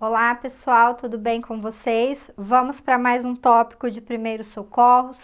Olá pessoal, tudo bem com vocês? Vamos para mais um tópico de primeiros socorros.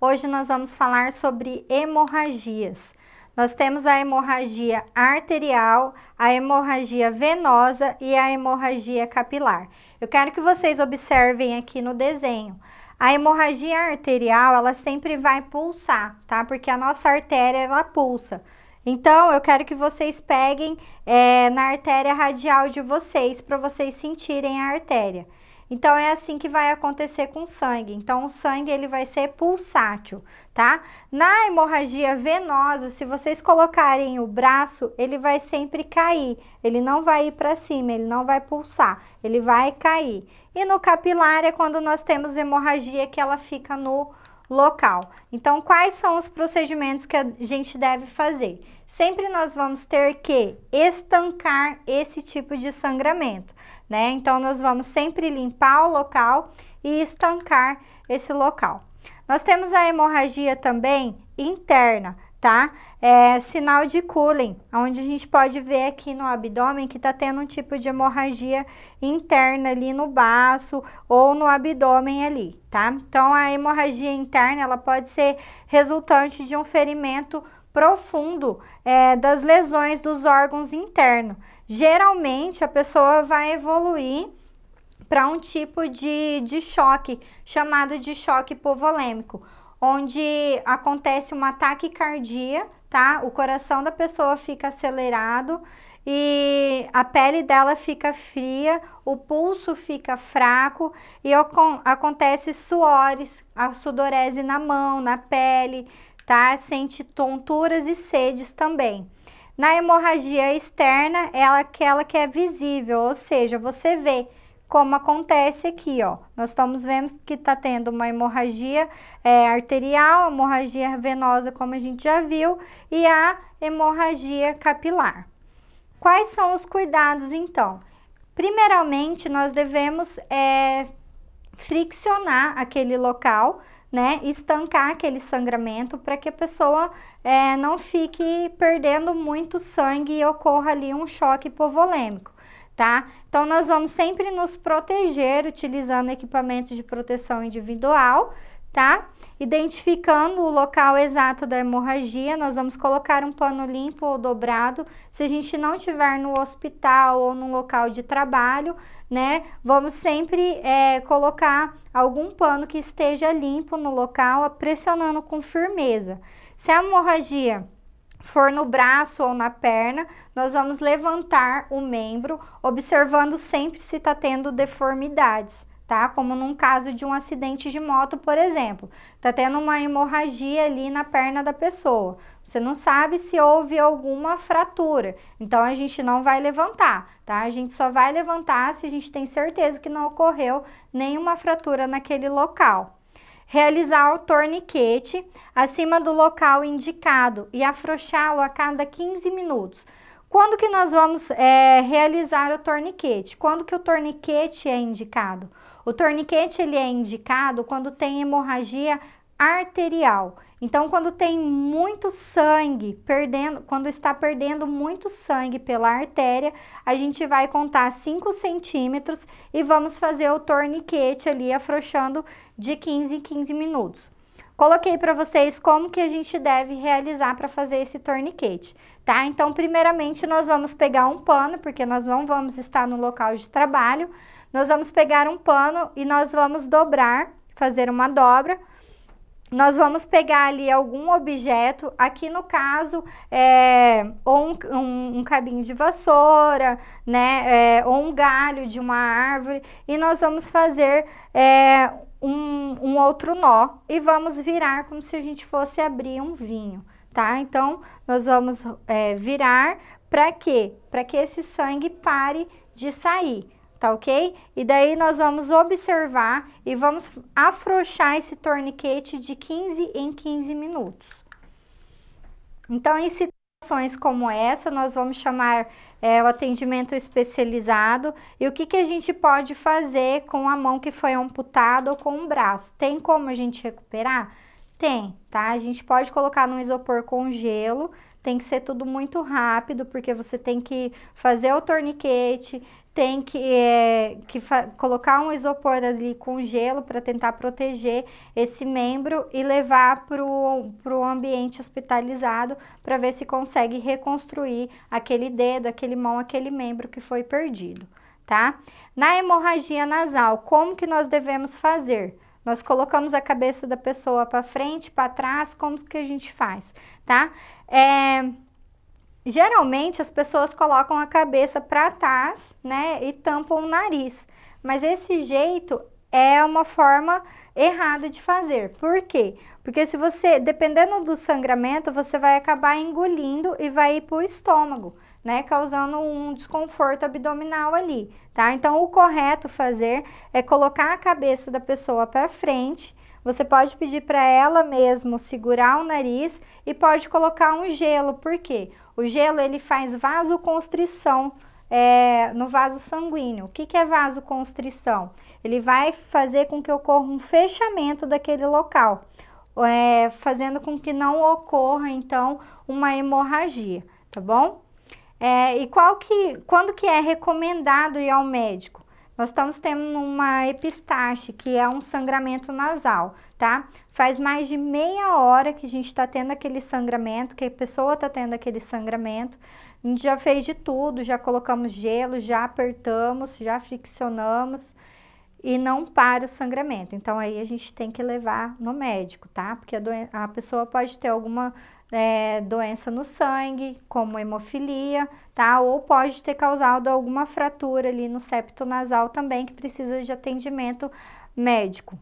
Hoje nós vamos falar sobre hemorragias. Nós temos a hemorragia arterial, a hemorragia venosa e a hemorragia capilar. Eu quero que vocês observem aqui no desenho. A hemorragia arterial, ela sempre vai pulsar, tá? Porque a nossa artéria, ela pulsa. Então, eu quero que vocês peguem é, na artéria radial de vocês, para vocês sentirem a artéria. Então, é assim que vai acontecer com o sangue. Então, o sangue ele vai ser pulsátil, tá? Na hemorragia venosa, se vocês colocarem o braço, ele vai sempre cair. Ele não vai ir para cima, ele não vai pulsar, ele vai cair. E no capilar é quando nós temos hemorragia que ela fica no local. Então, quais são os procedimentos que a gente deve fazer? Sempre nós vamos ter que estancar esse tipo de sangramento, né? Então, nós vamos sempre limpar o local e estancar esse local. Nós temos a hemorragia também interna, tá? É sinal de cooling, onde a gente pode ver aqui no abdômen que está tendo um tipo de hemorragia interna ali no baço ou no abdômen ali, tá? Então, a hemorragia interna, ela pode ser resultante de um ferimento profundo é, das lesões dos órgãos internos. Geralmente, a pessoa vai evoluir para um tipo de, de choque, chamado de choque povolêmico onde acontece uma taquicardia, tá? O coração da pessoa fica acelerado e a pele dela fica fria, o pulso fica fraco e acontece suores, a sudorese na mão, na pele, tá? Sente tonturas e sedes também. Na hemorragia externa, é aquela que é visível, ou seja, você vê como acontece aqui, ó. Nós estamos vendo que está tendo uma hemorragia é, arterial, hemorragia venosa, como a gente já viu, e a hemorragia capilar. Quais são os cuidados, então? Primeiramente, nós devemos é, friccionar aquele local, né? Estancar aquele sangramento para que a pessoa é, não fique perdendo muito sangue e ocorra ali um choque hipovolêmico tá? Então, nós vamos sempre nos proteger utilizando equipamentos de proteção individual, tá? Identificando o local exato da hemorragia, nós vamos colocar um pano limpo ou dobrado. Se a gente não estiver no hospital ou no local de trabalho, né, vamos sempre é, colocar algum pano que esteja limpo no local, pressionando com firmeza. Se a hemorragia for no braço ou na perna, nós vamos levantar o membro, observando sempre se está tendo deformidades, tá? Como num caso de um acidente de moto, por exemplo. Está tendo uma hemorragia ali na perna da pessoa. Você não sabe se houve alguma fratura, então a gente não vai levantar, tá? A gente só vai levantar se a gente tem certeza que não ocorreu nenhuma fratura naquele local realizar o torniquete acima do local indicado e afrouxá-lo a cada 15 minutos. Quando que nós vamos é, realizar o torniquete? Quando que o torniquete é indicado? O torniquete ele é indicado quando tem hemorragia arterial. Então, quando tem muito sangue perdendo, quando está perdendo muito sangue pela artéria, a gente vai contar 5 centímetros e vamos fazer o torniquete ali afrouxando de 15 em 15 minutos. Coloquei para vocês como que a gente deve realizar para fazer esse torniquete, tá? Então, primeiramente, nós vamos pegar um pano, porque nós não vamos estar no local de trabalho. Nós vamos pegar um pano e nós vamos dobrar, fazer uma dobra nós vamos pegar ali algum objeto, aqui no caso, é, ou um, um, um cabinho de vassoura, né, é, ou um galho de uma árvore, e nós vamos fazer é, um, um outro nó e vamos virar como se a gente fosse abrir um vinho, tá? Então, nós vamos é, virar para quê? Para que esse sangue pare de sair tá ok? E daí nós vamos observar e vamos afrouxar esse torniquete de 15 em 15 minutos. Então, em situações como essa, nós vamos chamar é, o atendimento especializado e o que, que a gente pode fazer com a mão que foi amputada ou com o braço. Tem como a gente recuperar? Tem, tá? A gente pode colocar num isopor com gelo, tem que ser tudo muito rápido, porque você tem que fazer o torniquete, tem que, é, que colocar um isopor ali com gelo para tentar proteger esse membro e levar para o ambiente hospitalizado para ver se consegue reconstruir aquele dedo, aquele mão, aquele membro que foi perdido, tá? Na hemorragia nasal, como que nós devemos fazer? Nós colocamos a cabeça da pessoa para frente, para trás, como que a gente faz, tá? É, geralmente as pessoas colocam a cabeça para trás, né, e tampam o nariz. Mas esse jeito é uma forma errada de fazer. Por quê? Porque se você, dependendo do sangramento, você vai acabar engolindo e vai ir para o estômago, né? Causando um desconforto abdominal ali, tá? Então, o correto fazer é colocar a cabeça da pessoa para frente. Você pode pedir para ela mesmo segurar o nariz e pode colocar um gelo, porque o gelo ele faz vasoconstrição é, no vaso sanguíneo. O que, que é vasoconstrição? Ele vai fazer com que ocorra um fechamento daquele local é, fazendo com que não ocorra então uma hemorragia, tá bom? É, e qual que, quando que é recomendado ir ao médico? Nós estamos tendo uma epistaxe, que é um sangramento nasal, tá? Faz mais de meia hora que a gente está tendo aquele sangramento, que a pessoa está tendo aquele sangramento. A gente já fez de tudo, já colocamos gelo, já apertamos, já friccionamos e não para o sangramento. Então, aí a gente tem que levar no médico, tá? Porque a, a pessoa pode ter alguma é, doença no sangue, como hemofilia, tá? Ou pode ter causado alguma fratura ali no septo nasal também, que precisa de atendimento médico.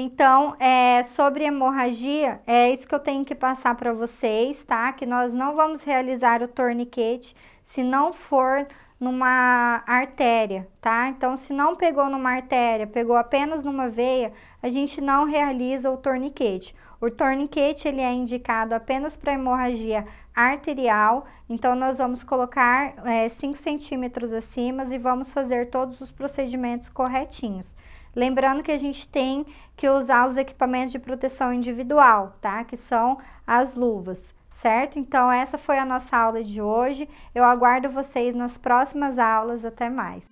Então, é, sobre hemorragia, é isso que eu tenho que passar para vocês, tá? Que nós não vamos realizar o torniquete se não for numa artéria, tá? Então, se não pegou numa artéria, pegou apenas numa veia, a gente não realiza o torniquete. O torniquete, ele é indicado apenas para hemorragia arterial, então nós vamos colocar é, 5 centímetros acima e vamos fazer todos os procedimentos corretinhos. Lembrando que a gente tem que usar os equipamentos de proteção individual, tá? Que são as luvas, certo? Então, essa foi a nossa aula de hoje. Eu aguardo vocês nas próximas aulas. Até mais!